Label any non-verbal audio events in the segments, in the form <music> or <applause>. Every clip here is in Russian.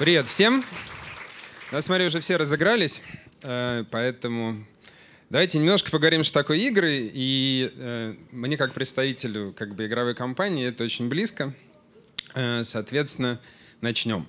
Привет всем. Ну, я смотрю, уже все разыгрались, э, поэтому давайте немножко поговорим, что такое игры. И э, мне, как представителю как бы, игровой компании, это очень близко. Э, соответственно, начнем.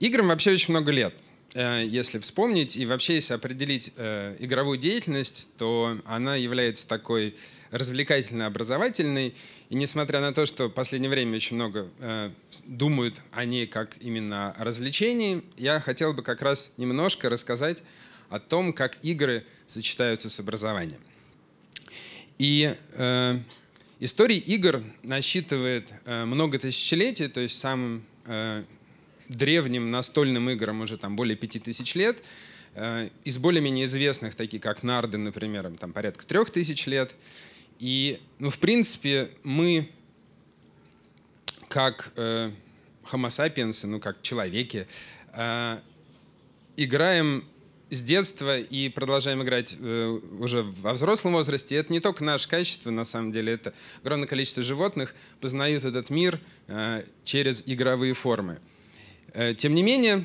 Играм вообще очень много лет. Э, если вспомнить и вообще если определить э, игровую деятельность, то она является такой развлекательно-образовательной. И несмотря на то, что в последнее время очень много э, думают о ней как именно о развлечении, я хотел бы как раз немножко рассказать о том, как игры сочетаются с образованием. И э, история игр насчитывает э, много тысячелетий, то есть самым древним настольным играм уже там более 5000 лет. Э, из более-менее известных, такие как нарды, например, там порядка 3000 лет. И, ну, в принципе, мы как э, homo sapiens, ну, как человеки, э, играем с детства и продолжаем играть э, уже во взрослом возрасте. И это не только наше качество, на самом деле, это огромное количество животных познают этот мир э, через игровые формы. Э, тем не менее,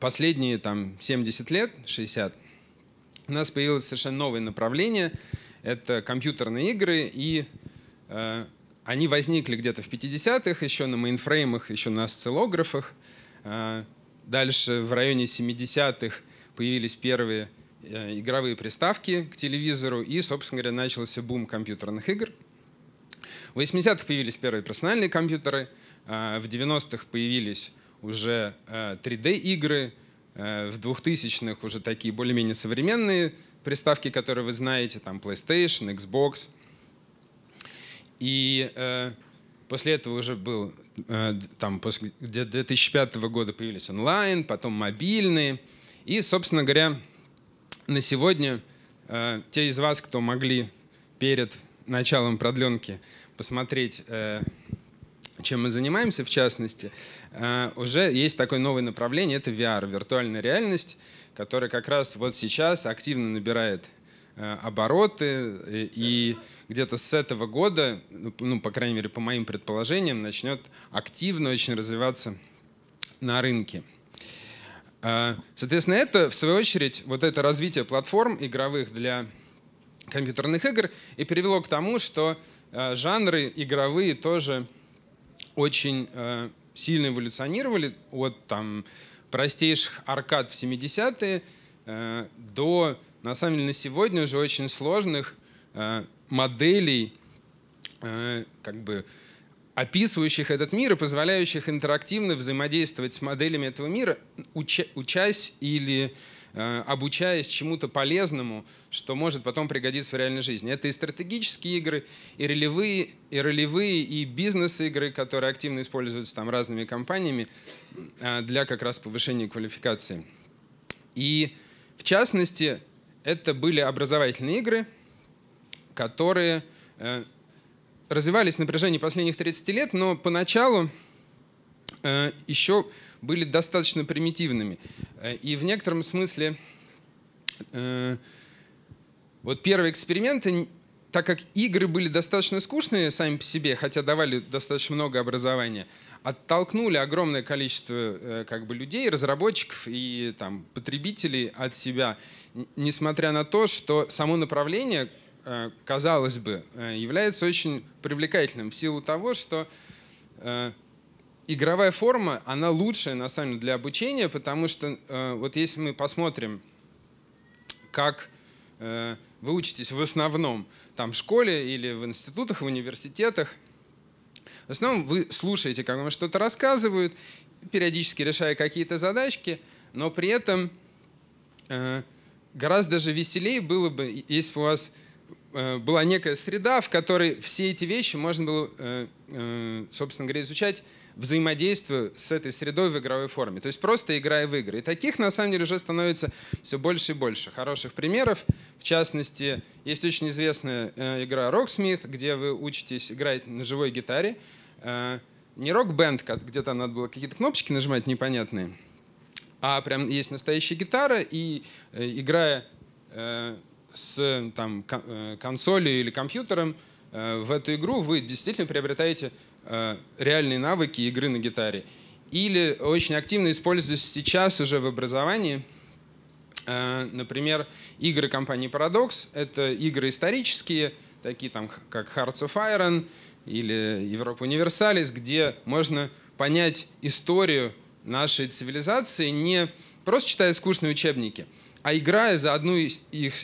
последние там 70 лет, 60, у нас появилось совершенно новое направление. Это компьютерные игры, и э, они возникли где-то в 50-х, еще на мейнфреймах, еще на осциллографах. Э, дальше в районе 70-х появились первые э, игровые приставки к телевизору, и, собственно говоря, начался бум компьютерных игр. В 80-х появились первые персональные компьютеры, э, в 90-х появились уже 3D-игры, э, э, в 2000-х уже такие более-менее современные приставки, которые вы знаете, там PlayStation, Xbox. И э, после этого уже был, там, после 2005 года появились онлайн, потом мобильные. И, собственно говоря, на сегодня те из вас, кто могли перед началом продленки посмотреть чем мы занимаемся, в частности, э, уже есть такое новое направление, это VR, виртуальная реальность, которая как раз вот сейчас активно набирает э, обороты, э, и где-то с этого года, ну, по крайней мере, по моим предположениям, начнет активно очень развиваться на рынке. Соответственно, это, в свою очередь, вот это развитие платформ игровых для компьютерных игр и привело к тому, что жанры игровые тоже очень э, сильно эволюционировали от там, простейших аркад в 70-е э, до, на самом деле, на сегодня уже очень сложных э, моделей, э, как бы описывающих этот мир и позволяющих интерактивно взаимодействовать с моделями этого мира, уча- учась или э, Э, обучаясь чему-то полезному, что может потом пригодиться в реальной жизни. Это и стратегические игры, и ролевые, и, ролевые, и бизнес-игры, которые активно используются там разными компаниями э, для как раз повышения квалификации. И в частности, это были образовательные игры, которые э, развивались на протяжении последних 30 лет, но поначалу еще были достаточно примитивными. Э, и в некотором смысле э, вот первые эксперименты, так как игры были достаточно скучные сами по себе, хотя давали достаточно много образования, оттолкнули огромное количество э, как бы, людей, разработчиков и там, потребителей от себя, несмотря на то, что само направление, э, казалось бы, является очень привлекательным в силу того, что игровая форма, она лучшая, на самом деле, для обучения, потому что э, вот если мы посмотрим, как э, вы учитесь в основном там в школе или в институтах, в университетах, в основном вы слушаете, как вам что-то рассказывают, периодически решая какие-то задачки, но при этом э, гораздо же веселее было бы, если бы у вас Э, была некая среда, в которой все эти вещи можно было, э, э, собственно говоря, изучать взаимодействуя с этой средой в игровой форме. То есть просто играя в игры. И таких, на самом деле, уже становится все больше и больше. Хороших примеров, в частности, есть очень известная игра Rocksmith, где вы учитесь играть на живой гитаре. Не рок-бенд, где то надо было какие-то кнопочки нажимать непонятные, а прям есть настоящая гитара, и играя с там, э, консолью или компьютером э, в эту игру, вы действительно приобретаете э, реальные навыки игры на гитаре. Или очень активно используется сейчас уже в образовании, например, игры компании Paradox. Это игры исторические, такие там, как Hearts of Iron или Европа Универсалис, где можно понять историю нашей цивилизации не просто читая скучные учебники, а играя за одну из, их,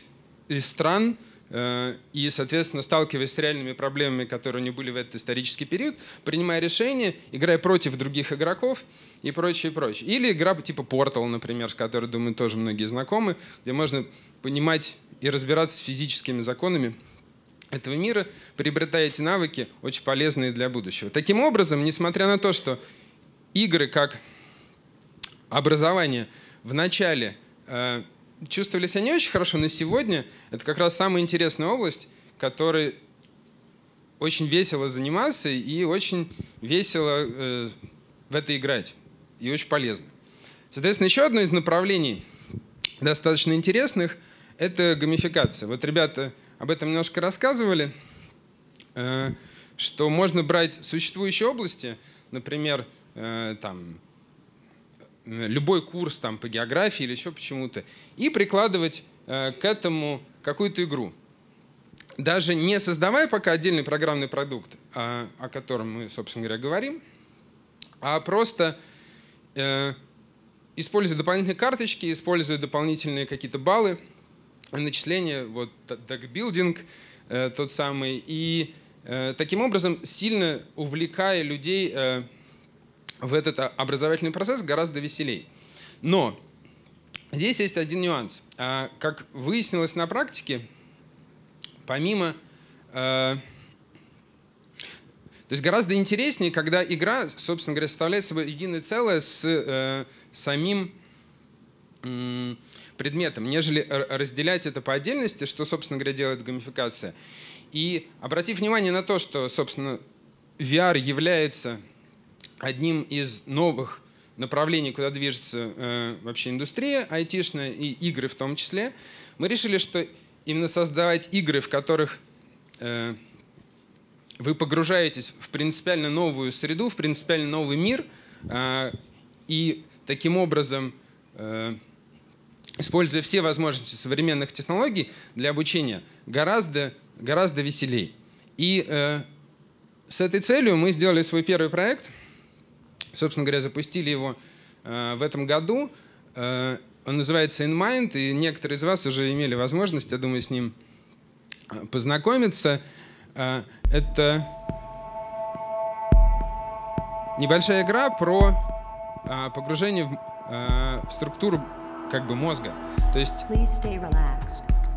из стран, э, и, соответственно, сталкиваясь с реальными проблемами, которые не были в этот исторический период, принимая решения, играя против других игроков и прочее, прочее. Или игра типа Portal, например, с которой, думаю, тоже многие знакомы, где можно понимать и разбираться с физическими законами этого мира, приобретая эти навыки, очень полезные для будущего. Таким образом, несмотря на то, что игры как образование в начале э, чувствовали себя не очень хорошо, но сегодня это как раз самая интересная область, которой очень весело заниматься и очень весело э, в это играть. И очень полезно. Соответственно, еще одно из направлений достаточно интересных – это гамификация. Вот ребята об этом немножко рассказывали, э, что можно брать существующие области, например, э, там, Э, любой курс там, по географии или еще почему-то, и прикладывать э, к этому какую-то игру. Даже не создавая пока отдельный программный продукт, э, о котором мы, собственно говоря, говорим, а просто э, используя дополнительные карточки, используя дополнительные какие-то баллы, начисления, вот декбилдинг э, тот самый, и э, таким образом сильно увлекая людей э, в этот а, образовательный процесс гораздо веселей. Но здесь есть один нюанс. А, как выяснилось на практике, помимо... А, то есть гораздо интереснее, когда игра, собственно говоря, составляет собой единое целое с э, самим э, предметом, нежели разделять это по отдельности, что, собственно говоря, делает геймификация. И обратив внимание на то, что, собственно, VR является одним из новых направлений, куда движется э, вообще индустрия, айтишная и игры в том числе, мы решили, что именно создавать игры, в которых э, вы погружаетесь в принципиально новую среду, в принципиально новый мир, э, и таким образом, э, используя все возможности современных технологий для обучения, гораздо, гораздо веселей. И э, с этой целью мы сделали свой первый проект — собственно говоря, запустили его э, в этом году. Э, он называется In Mind, и некоторые из вас уже имели возможность, я думаю, с ним э, познакомиться. Это небольшая игра про погружение в, в структуру как бы мозга. То есть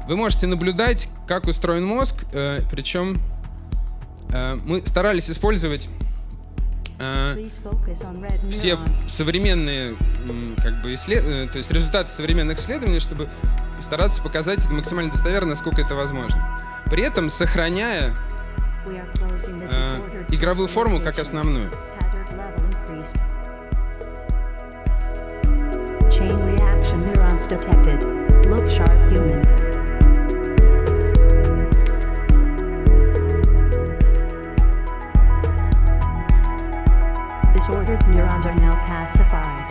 вы можете наблюдать, как устроен мозг, причем мы старались использовать Э, все современные как бы, исслед... Э, то есть результаты современных исследований, чтобы стараться показать это максимально достоверно, насколько это возможно. При этом сохраняя э, игровую форму как основную. Chain reaction neurons detected. Look sharp human. murdered neurons are now pacified.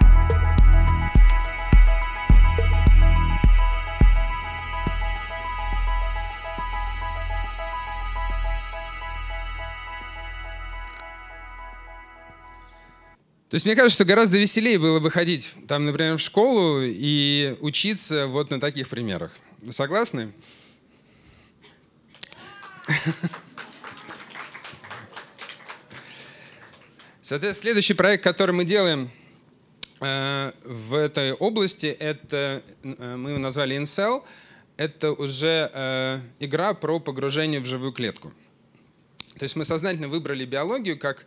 То есть мне кажется, что гораздо веселее было выходить там, например, в школу и учиться вот на таких примерах. согласны? Соответственно, следующий проект, который мы делаем э, в этой области, это э, мы его назвали Incel. Это уже э, игра про погружение в живую клетку. То есть мы сознательно выбрали биологию как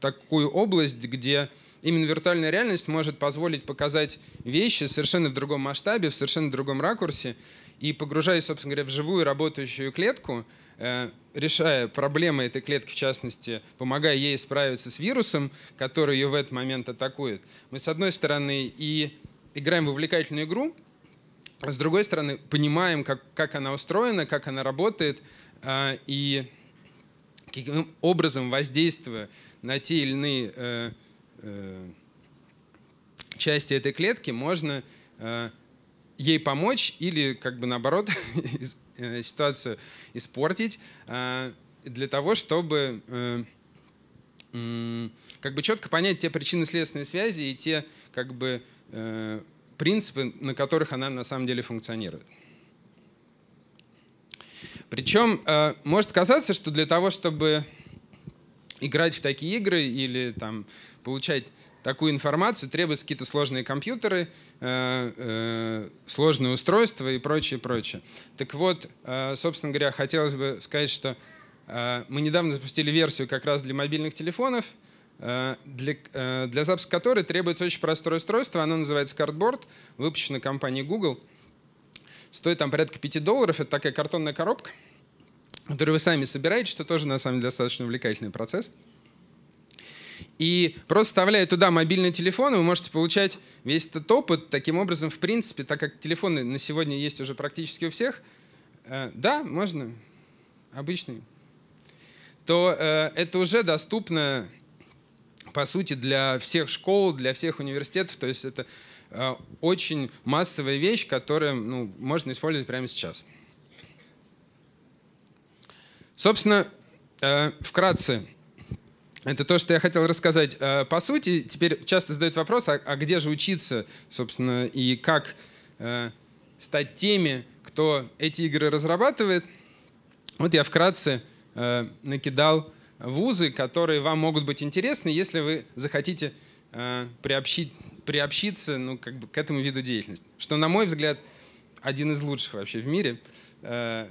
такую область, где именно виртуальная реальность может позволить показать вещи совершенно в другом масштабе, в совершенно другом ракурсе. И погружаясь, собственно говоря, в живую работающую клетку, Э, решая проблемы этой клетки, в частности, помогая ей справиться с вирусом, который ее в этот момент атакует, мы, с одной стороны, и играем в увлекательную игру, а с другой стороны, понимаем, как, как она устроена, как она работает, э, и каким образом воздействуя на те или иные э, части этой клетки, можно ей помочь или, как бы наоборот, <laughs> Э, ситуацию испортить э, для того, чтобы э, как бы четко понять те причинно-следственные связи и те как бы принципы, на которых она на самом деле функционирует. Причем может казаться, что для того, чтобы играть в такие игры или там получать такую информацию требуются какие-то сложные компьютеры, э, э, сложные устройства и прочее, прочее. Так вот, э, собственно говоря, хотелось бы сказать, что э, мы недавно запустили версию как раз для мобильных телефонов, э, для, э, для запуска которой требуется очень простое устройство. Оно называется Cardboard, выпущено компанией Google. Стоит там порядка 5 долларов. Это такая картонная коробка. Э, которые вы сами собираете, что тоже на самом деле достаточно увлекательный процесс. И просто вставляя туда мобильный телефон, вы можете получать весь этот опыт. Таким образом, в принципе, так как телефоны на сегодня есть уже практически у всех, э, да, можно, обычный, то э, это уже доступно, по сути, для всех школ, для всех университетов. То есть это э, очень массовая вещь, которую ну, можно использовать прямо сейчас. Собственно, э, вкратце, это то, что я хотел рассказать. Э, по сути, теперь часто задают вопрос, а, а где же учиться, собственно, и как э, стать теми, кто эти игры разрабатывает. Вот я вкратце э, накидал вузы, которые вам могут быть интересны, если вы захотите э, приобщить, приобщиться ну, как бы к этому виду деятельности. Что, на мой взгляд, один из лучших вообще в мире. Э,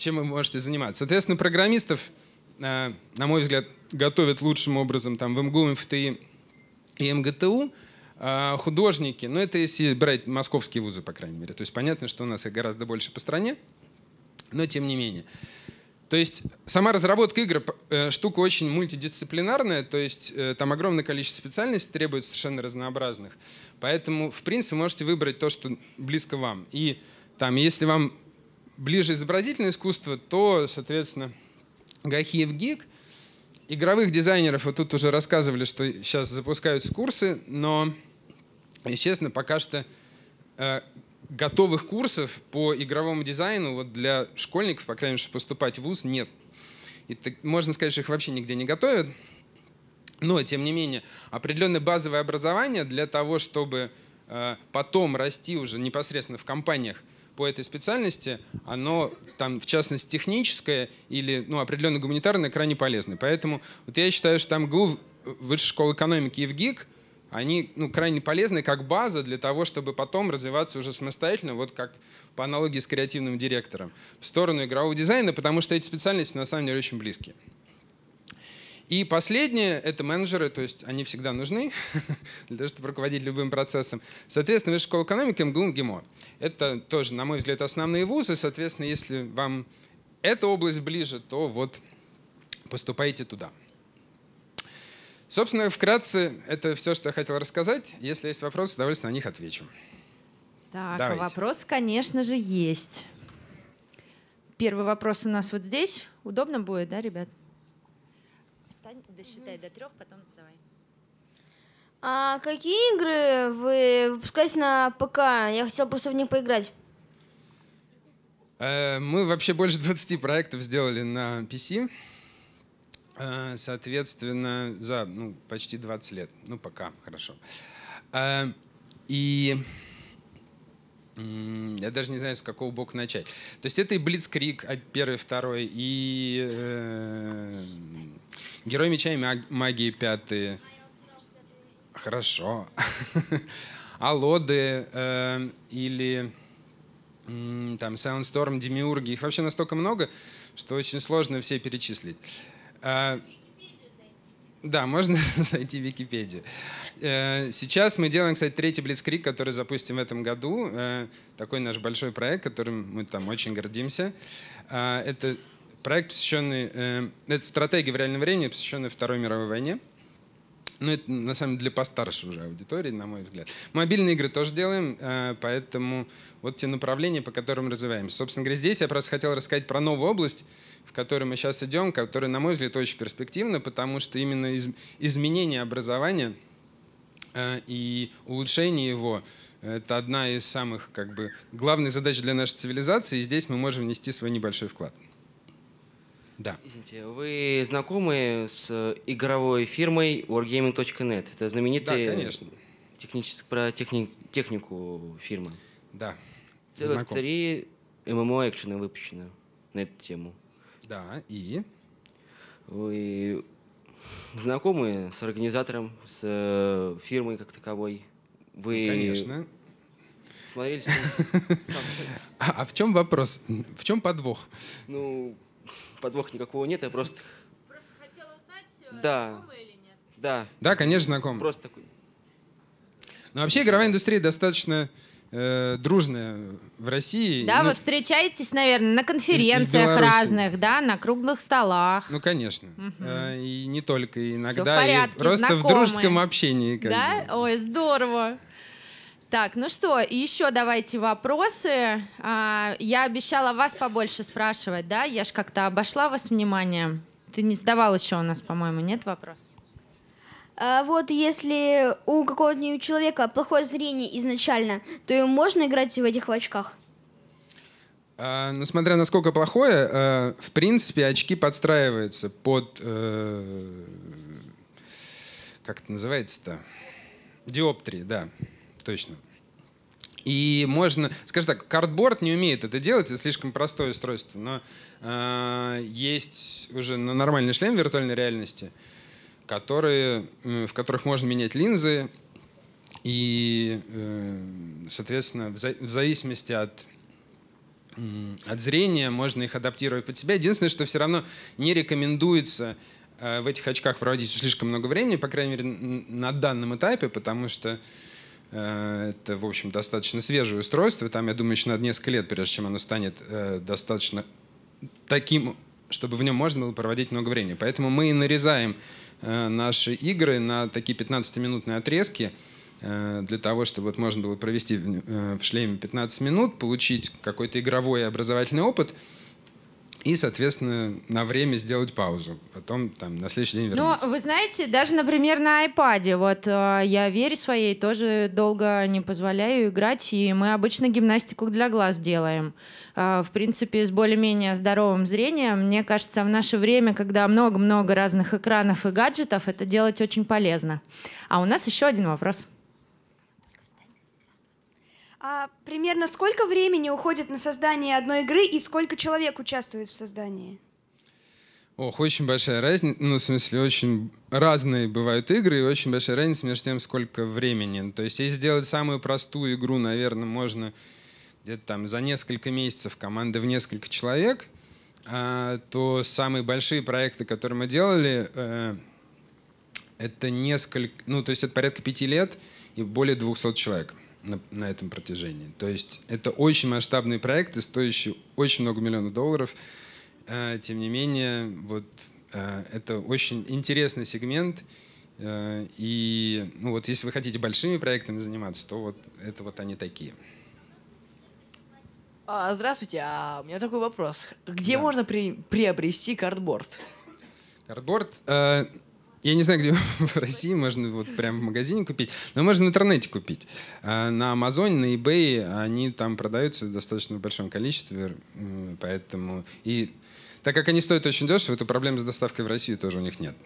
чем вы можете заниматься. Соответственно, программистов, э, на мой взгляд, готовят лучшим образом там, в МГУ, МФТИ и МГТУ. Э, художники, ну это если брать московские вузы, по крайней мере. То есть понятно, что у нас их гораздо больше по стране, но тем не менее. То есть сама разработка игр э, штука очень мультидисциплинарная, то есть э, там огромное количество специальностей требует совершенно разнообразных. Поэтому, в принципе, можете выбрать то, что близко вам. И там, если вам ближе изобразительное искусство, то, соответственно, Гахиев Гик. Игровых дизайнеров, вот тут уже рассказывали, что сейчас запускаются курсы, но, естественно, пока что э, готовых курсов по игровому дизайну вот для школьников, по крайней мере, поступать в ВУЗ, нет. И так, можно сказать, что их вообще нигде не готовят. Но, тем не менее, определенное базовое образование для того, чтобы э, потом расти уже непосредственно в компаниях – по этой специальности, оно там, в частности, техническое или ну, определенно гуманитарное крайне полезно. Поэтому вот я считаю, что там ГУ, Высшая школа экономики и ВГИК, они ну, крайне полезны как база для того, чтобы потом развиваться уже самостоятельно, вот как по аналогии с креативным директором, в сторону игрового дизайна, потому что эти специальности на самом деле очень близкие. И последнее — это менеджеры, то есть они всегда нужны <laughs> для того, чтобы руководить любым процессом. Соответственно, Высшая школа экономики, МГУ, ГИМО. Это тоже, на мой взгляд, основные вузы. Соответственно, если вам эта область ближе, то вот поступайте туда. Собственно, вкратце это все, что я хотел рассказать. Если есть вопросы, с удовольствием на них отвечу. Так, Давайте. вопрос, конечно же, есть. Первый вопрос у нас вот здесь. Удобно будет, да, ребят? встань, досчитай угу. до трех, потом задавай. А какие игры вы выпускаете на ПК? Я хотел просто в них поиграть. Э, мы вообще больше 20 проектов сделали на PC. Э, соответственно, за ну, почти 20 лет. Ну, пока, хорошо. Э, и я даже не знаю, с какого бока начать. То есть это и Блицкрик, а, первый, второй, и... Герой меча и магии пятые. Хорошо. <laughs> Алоды э, эм, или там Soundstorm, Демиурги. Их вообще настолько много, что очень сложно все перечислить. Э, да, можно <laughs> зайти в Википедию. Э, сейчас мы делаем, кстати, третий Блицкрик, который запустим в этом году. Э, такой наш большой проект, которым мы там очень гордимся. Э, это Проект, посвященный... Э, это стратегия в реальном времени, посвященная Второй мировой войне. Ну, это на самом деле для постарше уже аудитории, на мой взгляд. Мобильные игры тоже делаем, э, поэтому вот те направления, по которым развиваемся. Собственно говоря, здесь я просто хотел рассказать про новую область, в которой мы сейчас идем, которая, на мой взгляд, очень перспективна, потому что именно из изменение образования э, и улучшение его — это одна из самых как бы, главных задач для нашей цивилизации, и здесь мы можем внести свой небольшой вклад. Да. Извините, вы знакомы с э, игровой фирмой wargaming.net? Это знаменитая Да, конечно. Технический, про техни, технику фирмы. Да. Целых три ММО экшена выпущено на эту тему. Да, и? Вы знакомы с организатором, с э, фирмой как таковой? Вы... Ну, конечно. Смотрели? <laughs> А, а в чем вопрос? В чем подвох? Ну, подвоха никакого нет, я просто... Просто хотела узнать, э, да. знакомы или нет. Да. Да, конечно, знаком. Просто такой. Но вообще игровая индустрия достаточно э, дружная в России. Да, ну, вы встречаетесь, наверное, на конференциях разных, да, на круглых столах. Ну, конечно. Угу. Э, и не только, иногда. Все в порядке, и просто знакомые. в дружеском общении. Как да? Бы. Ой, здорово. Так, ну что, еще давайте вопросы. А, я обещала вас побольше спрашивать, да? Я ж как-то обошла вас вниманием. Ты не задавал еще у нас, по-моему, нет вопросов? А вот если у какого-нибудь человека плохое зрение изначально, то ему можно играть в этих очках? А, ну, смотря насколько плохое, э, в принципе, очки подстраиваются под... Э, как это называется-то? Диоптрии, да точно. И можно, скажем так, картборд не умеет это делать, это слишком простое устройство, но э, есть уже нормальный шлем виртуальной реальности, которые, в которых можно менять линзы, и, э, соответственно, в, за, в зависимости от от зрения, можно их адаптировать под себя. Единственное, что все равно не рекомендуется э, в этих очках проводить слишком много времени, по крайней мере, на данном этапе, потому что Э, это, в общем, достаточно свежее устройство. Там, я думаю, еще надо несколько лет, прежде чем оно станет э, достаточно таким, чтобы в нем можно было проводить много времени. Поэтому мы и нарезаем э, наши игры на такие 15-минутные отрезки, для того, чтобы вот можно было провести в шлеме 15 минут, получить какой-то игровой и образовательный опыт – и, соответственно, на время сделать паузу. Потом там на следующий день вернуться. Но вы знаете, даже, например, на iPad, вот э, я вере своей тоже долго не позволяю играть, и мы обычно гимнастику для глаз делаем. Э, в принципе, с более-менее здоровым зрением, мне кажется, в наше время, когда много-много разных экранов и гаджетов, это делать очень полезно. А у нас еще один вопрос. А примерно сколько времени уходит на создание одной игры и сколько человек участвует в создании? Ох, очень большая разница, ну, в смысле, очень разные бывают игры, и очень большая разница между тем, сколько времени. То есть, если сделать самую простую игру, наверное, можно где-то там за несколько месяцев команда в несколько человек, а, то самые большие проекты, которые мы делали, э, это несколько, ну, то есть это порядка пяти лет и более 200 человек на, на этом протяжении. То есть это очень масштабные проекты, стоящие очень много миллионов долларов. А, тем не менее, вот а, это очень интересный сегмент. А, и ну вот, если вы хотите большими проектами заниматься, то вот это вот они такие. здравствуйте, а у меня такой вопрос. Где да. можно при, приобрести картборд? Картборд? Я не знаю, где <laughs> в России можно вот прям в магазине купить, но можно в интернете купить. А, на Амазоне, на eBay они там продаются в достаточно большом количестве, поэтому... И так как они стоят очень дешево, то проблем с доставкой в Россию тоже у них нет.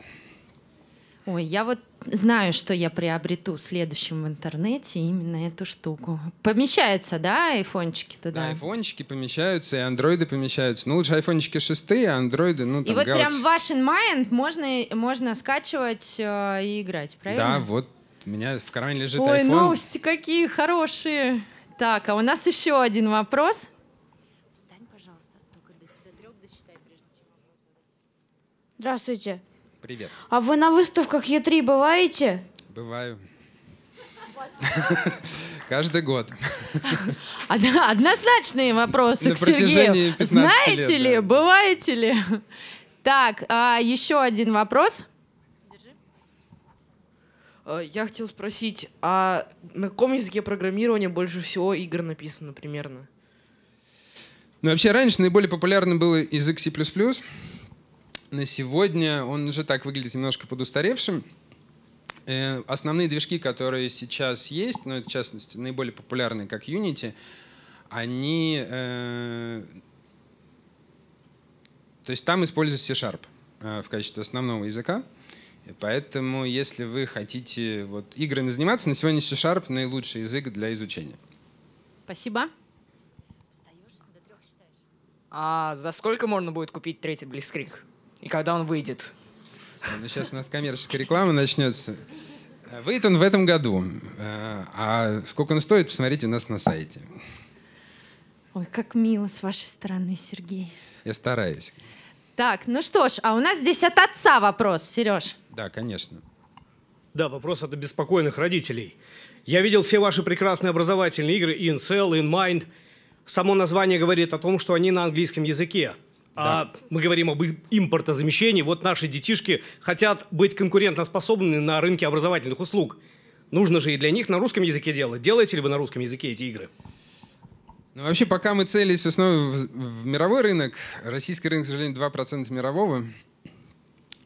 Ой, я вот знаю, что я приобрету следующим в интернете именно эту штуку. Помещаются, да, айфончики туда? Да, айфончики помещаются, и андроиды помещаются. Ну, лучше айфончики шестые, а андроиды, ну, там, И вот Galaxy. прям ваш Mind можно, можно скачивать э, и играть, правильно? Да, вот у меня в кармане лежит Ой, iPhone. Ой, новости какие хорошие. Так, а у нас еще один вопрос. Здравствуйте. Привет. А вы на выставках Е3 бываете? Бываю. <laughs> Каждый год. <laughs> Однозначные вопросы На к Сергею. Знаете ли, бываете ли? Так, а, еще один вопрос. Э, я хотел спросить, а на каком языке программирования больше всего игр написано примерно? Ну, вообще, раньше наиболее популярным был язык C++ на сегодня он уже так выглядит немножко подустаревшим. Э, основные движки, которые сейчас есть, ну, это, в частности, наиболее популярные, как Unity, они... Э, то есть там используется C-Sharp э, в качестве основного языка. И поэтому, если вы хотите вот, играми заниматься, на сегодня C-Sharp наилучший язык для изучения. Спасибо. А за сколько можно будет купить третий Блицкрик? и когда он выйдет? Ну, сейчас у нас коммерческая реклама начнется. Выйдет он в этом году. Э, а сколько он стоит, посмотрите у нас на сайте. Ой, как мило с вашей стороны, Сергей. Я стараюсь. Так, ну что ж, а у нас здесь от отца вопрос, Сереж. Да, конечно. Да, вопрос от обеспокоенных родителей. Я видел все ваши прекрасные образовательные игры In Cell In Mind. Само название говорит о том, что они на английском языке. Да. А, мы говорим об импортозамещении. Вот наши детишки хотят быть конкурентоспособными на рынке образовательных услуг. Нужно же и для них на русском языке делать. Делаете ли вы на русском языке эти игры? Ну, вообще, пока мы целились в в, в мировой рынок, российский рынок, к сожалению, 2% мирового.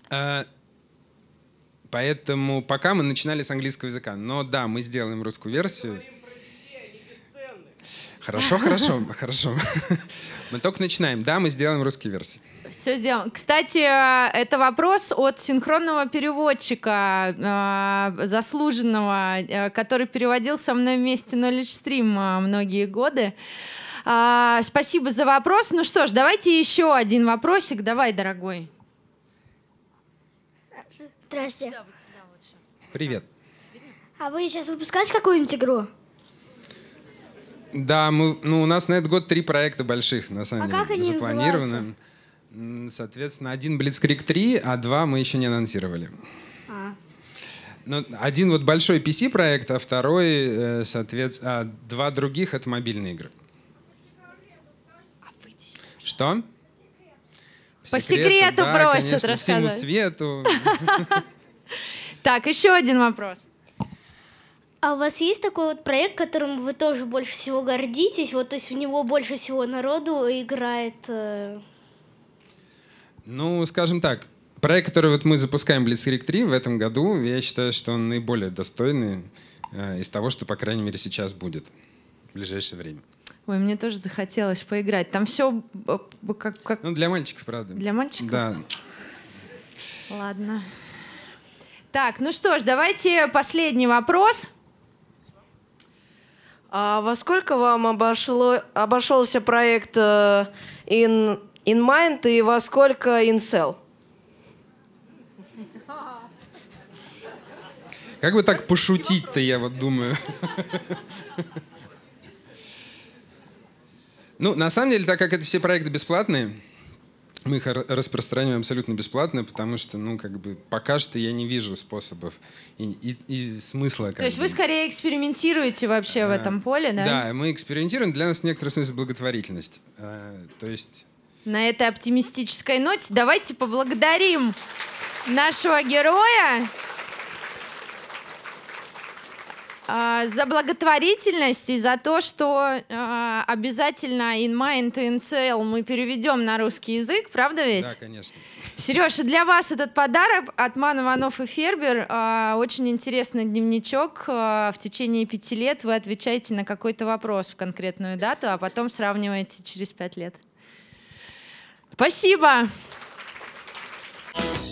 А, поэтому пока мы начинали с английского языка. Но да, мы сделаем русскую версию. Хорошо, хорошо, хорошо. <laughs> Мы только начинаем. Да, мы сделаем русские версии. Все сделаем. Кстати, э, это вопрос от синхронного переводчика, э, заслуженного, э, который переводил со мной вместе на Stream многие годы. А, спасибо за вопрос. Ну что ж, давайте еще один вопросик. Давай, дорогой. Здравствуйте. Привет. А вы сейчас выпускаете какую-нибудь игру? Да, мы, ну, у нас на этот год три проекта больших, на самом а деле, как они запланированы. Называются? Соответственно, один Blitzkrieg 3, а два мы еще не анонсировали. А. Ну, один вот большой PC-проект, а второй, э, соответственно, а два других — это мобильные игры. А вы... Что? По секрету, секрету да, просят конечно, рассказать. По свету. <laughs> Так, еще один вопрос. А у вас есть такой вот проект, которым вы тоже больше всего гордитесь? Вот, то есть в него больше всего народу играет? Э... Ну, скажем так, проект, который вот мы запускаем Blitzkrieg 3 в этом году, я считаю, что он наиболее достойный э, из того, что, по крайней мере, сейчас будет в ближайшее время. Ой, мне тоже захотелось поиграть. Там все э, как... как... Ну, для мальчиков, правда. Для мальчиков? Да. Ладно. Так, ну что ж, давайте последний вопрос. А во сколько вам обошло, обошелся проект In, э, In Mind и во сколько in cell? Как бы так пошутить-то, я вот думаю. Ну, на самом деле, так как это все проекты бесплатные, мы их распространяем абсолютно бесплатно, потому что, ну, как бы, пока что я не вижу способов и, и, и смысла. То есть бы. вы скорее экспериментируете вообще а, в этом поле, да? Да, мы экспериментируем. Для нас некоторый смысл благотворительность. А, то есть... На этой оптимистической ноте давайте поблагодарим нашего героя. А, за благотворительность и за то, что э, обязательно in mind in sale мы переведем на русский язык, правда ведь? Да, конечно. Сереж, для вас этот подарок от Ман Иванов и Фербер. Э, очень интересный дневничок. Э, в течение пяти лет вы отвечаете на какой-то вопрос в конкретную дату, а потом сравниваете через пять лет. Спасибо! Спасибо.